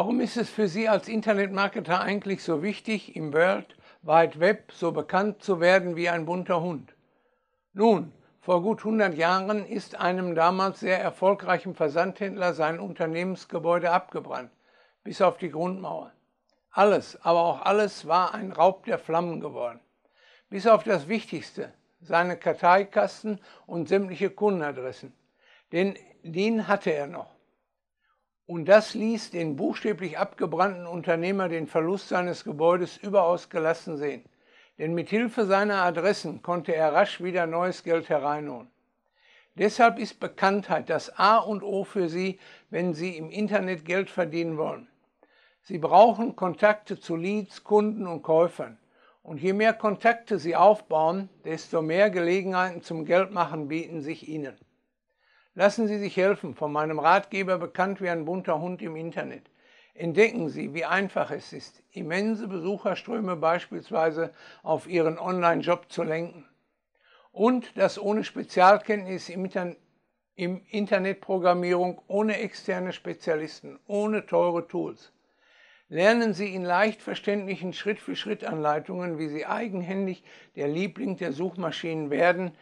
Warum ist es für Sie als Internetmarketer eigentlich so wichtig, im World Wide Web so bekannt zu werden wie ein bunter Hund? Nun, vor gut 100 Jahren ist einem damals sehr erfolgreichen Versandhändler sein Unternehmensgebäude abgebrannt, bis auf die Grundmauer. Alles, aber auch alles war ein Raub der Flammen geworden. Bis auf das Wichtigste, seine Karteikasten und sämtliche Kundenadressen. Denn den hatte er noch. Und das ließ den buchstäblich abgebrannten Unternehmer den Verlust seines Gebäudes überaus gelassen sehen. Denn mit Hilfe seiner Adressen konnte er rasch wieder neues Geld hereinholen. Deshalb ist Bekanntheit das A und O für Sie, wenn Sie im Internet Geld verdienen wollen. Sie brauchen Kontakte zu Leads, Kunden und Käufern. Und je mehr Kontakte Sie aufbauen, desto mehr Gelegenheiten zum Geldmachen bieten sich Ihnen. Lassen Sie sich helfen, von meinem Ratgeber bekannt wie ein bunter Hund im Internet. Entdecken Sie, wie einfach es ist, immense Besucherströme beispielsweise auf Ihren Online-Job zu lenken. Und das ohne Spezialkenntnis im, Inter im Internetprogrammierung, ohne externe Spezialisten, ohne teure Tools. Lernen Sie in leicht verständlichen Schritt-für-Schritt-Anleitungen, wie Sie eigenhändig der Liebling der Suchmaschinen werden,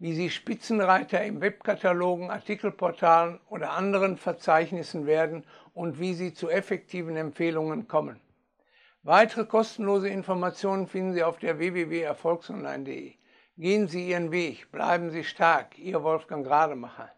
wie sie Spitzenreiter im Webkatalogen, Artikelportalen oder anderen Verzeichnissen werden und wie sie zu effektiven Empfehlungen kommen. Weitere kostenlose Informationen finden Sie auf der www.erfolgsonline.de. Gehen Sie Ihren Weg, bleiben Sie stark, Ihr Wolfgang Rademacher.